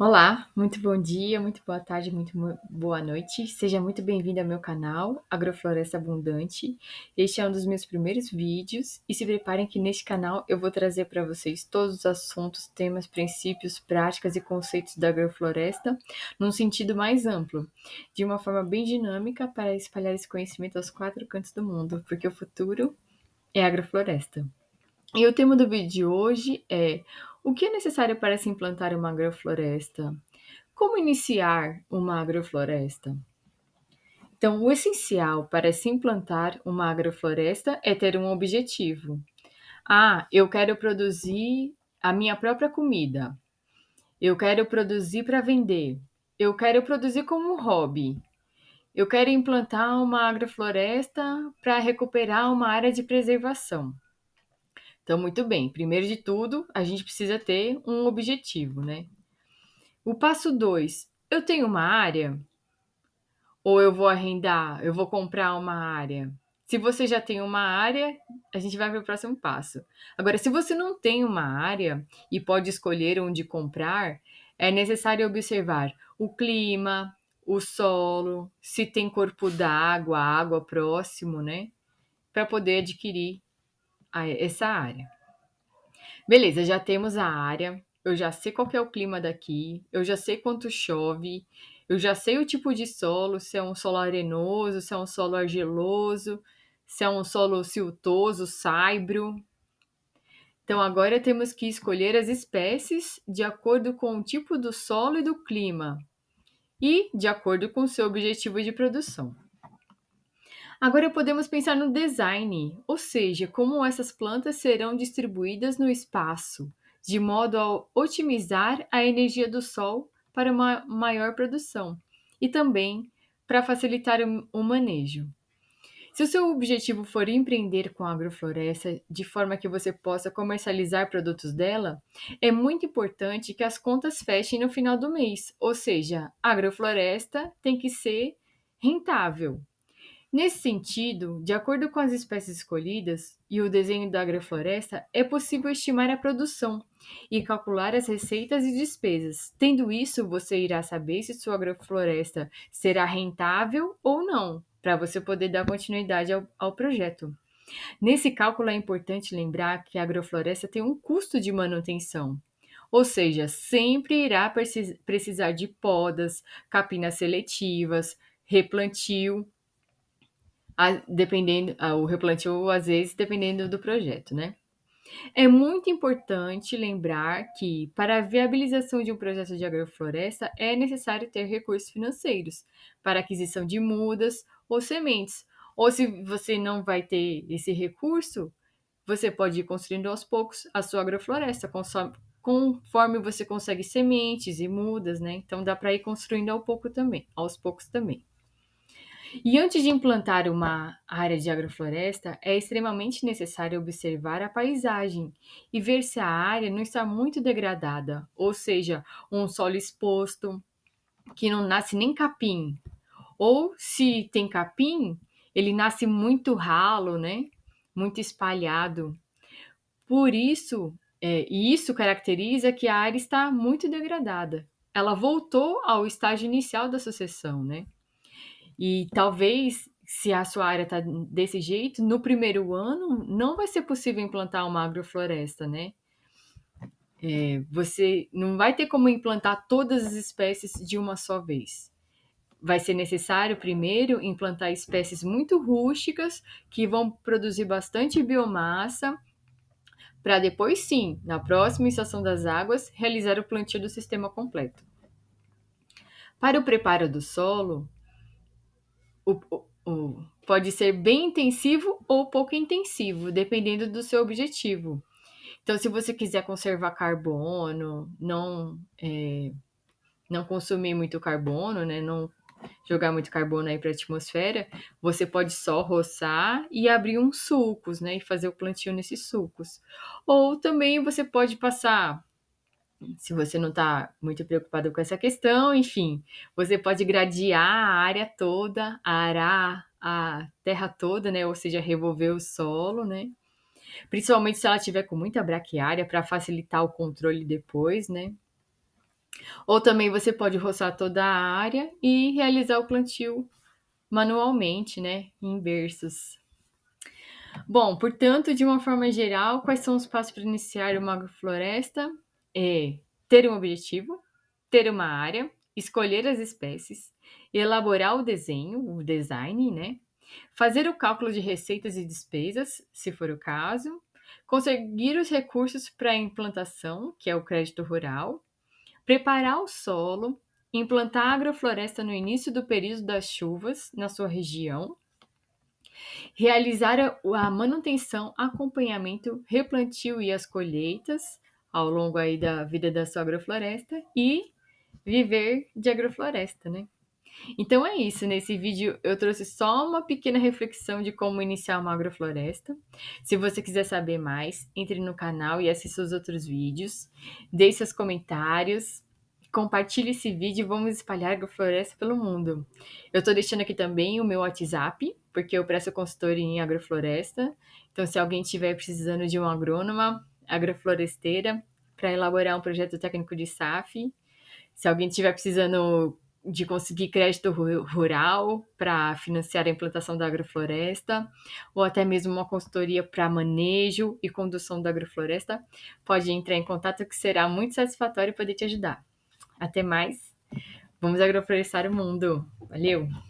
Olá, muito bom dia, muito boa tarde, muito boa noite. Seja muito bem-vindo ao meu canal Agrofloresta Abundante. Este é um dos meus primeiros vídeos e se preparem que neste canal eu vou trazer para vocês todos os assuntos, temas, princípios, práticas e conceitos da agrofloresta num sentido mais amplo, de uma forma bem dinâmica para espalhar esse conhecimento aos quatro cantos do mundo, porque o futuro é agrofloresta. E o tema do vídeo de hoje é o que é necessário para se implantar uma agrofloresta? Como iniciar uma agrofloresta? Então, o essencial para se implantar uma agrofloresta é ter um objetivo. Ah, eu quero produzir a minha própria comida. Eu quero produzir para vender. Eu quero produzir como hobby. Eu quero implantar uma agrofloresta para recuperar uma área de preservação. Então, muito bem. Primeiro de tudo, a gente precisa ter um objetivo, né? O passo dois eu tenho uma área? Ou eu vou arrendar? Eu vou comprar uma área? Se você já tem uma área, a gente vai para o próximo passo. Agora, se você não tem uma área e pode escolher onde comprar, é necessário observar o clima, o solo, se tem corpo d'água, água próximo, né? Para poder adquirir essa área. Beleza, já temos a área, eu já sei qual é o clima daqui, eu já sei quanto chove, eu já sei o tipo de solo, se é um solo arenoso, se é um solo argiloso, se é um solo siltoso, saibro. Então agora temos que escolher as espécies de acordo com o tipo do solo e do clima e de acordo com o seu objetivo de produção. Agora podemos pensar no design, ou seja, como essas plantas serão distribuídas no espaço, de modo a otimizar a energia do sol para uma maior produção e também para facilitar o manejo. Se o seu objetivo for empreender com a agrofloresta de forma que você possa comercializar produtos dela, é muito importante que as contas fechem no final do mês, ou seja, a agrofloresta tem que ser rentável. Nesse sentido, de acordo com as espécies escolhidas e o desenho da agrofloresta, é possível estimar a produção e calcular as receitas e despesas. Tendo isso, você irá saber se sua agrofloresta será rentável ou não, para você poder dar continuidade ao, ao projeto. Nesse cálculo é importante lembrar que a agrofloresta tem um custo de manutenção, ou seja, sempre irá precisar de podas, capinas seletivas, replantio, dependendo o replantio às vezes dependendo do projeto, né? É muito importante lembrar que para a viabilização de um projeto de agrofloresta é necessário ter recursos financeiros para aquisição de mudas ou sementes. Ou se você não vai ter esse recurso, você pode ir construindo aos poucos a sua agrofloresta, conforme você consegue sementes e mudas, né? Então dá para ir construindo ao pouco também, aos poucos também. E antes de implantar uma área de agrofloresta, é extremamente necessário observar a paisagem e ver se a área não está muito degradada, ou seja, um solo exposto, que não nasce nem capim, ou se tem capim, ele nasce muito ralo, né? Muito espalhado. Por isso, é, isso caracteriza que a área está muito degradada. Ela voltou ao estágio inicial da sucessão, né? E talvez, se a sua área está desse jeito, no primeiro ano não vai ser possível implantar uma agrofloresta, né? É, você não vai ter como implantar todas as espécies de uma só vez. Vai ser necessário, primeiro, implantar espécies muito rústicas, que vão produzir bastante biomassa, para depois, sim, na próxima estação das águas, realizar o plantio do sistema completo. Para o preparo do solo, o, o, pode ser bem intensivo ou pouco intensivo, dependendo do seu objetivo. Então, se você quiser conservar carbono, não é, não consumir muito carbono, né? Não jogar muito carbono aí para a atmosfera, você pode só roçar e abrir uns sucos, né? E fazer o plantio nesses sucos. Ou também você pode passar se você não está muito preocupado com essa questão, enfim, você pode gradear a área toda, arar a terra toda, né? Ou seja, revolver o solo, né? Principalmente se ela tiver com muita braquiária para facilitar o controle depois, né? Ou também você pode roçar toda a área e realizar o plantio manualmente, né? Em berços. Bom, portanto, de uma forma geral, quais são os passos para iniciar uma agrofloresta? é ter um objetivo, ter uma área, escolher as espécies, elaborar o desenho, o design, né? Fazer o cálculo de receitas e despesas, se for o caso, conseguir os recursos para a implantação, que é o crédito rural, preparar o solo, implantar agrofloresta no início do período das chuvas na sua região, realizar a manutenção, acompanhamento, replantio e as colheitas, ao longo aí da vida da sua agrofloresta e viver de agrofloresta, né? Então é isso, nesse vídeo eu trouxe só uma pequena reflexão de como iniciar uma agrofloresta. Se você quiser saber mais, entre no canal e assista os outros vídeos, deixe seus comentários, compartilhe esse vídeo e vamos espalhar agrofloresta pelo mundo. Eu estou deixando aqui também o meu WhatsApp, porque eu presto consultoria em agrofloresta, então se alguém estiver precisando de um agrônoma, agrofloresteira para elaborar um projeto técnico de SAF. Se alguém estiver precisando de conseguir crédito rural para financiar a implantação da agrofloresta, ou até mesmo uma consultoria para manejo e condução da agrofloresta, pode entrar em contato que será muito satisfatório poder te ajudar. Até mais! Vamos agroflorestar o mundo! Valeu!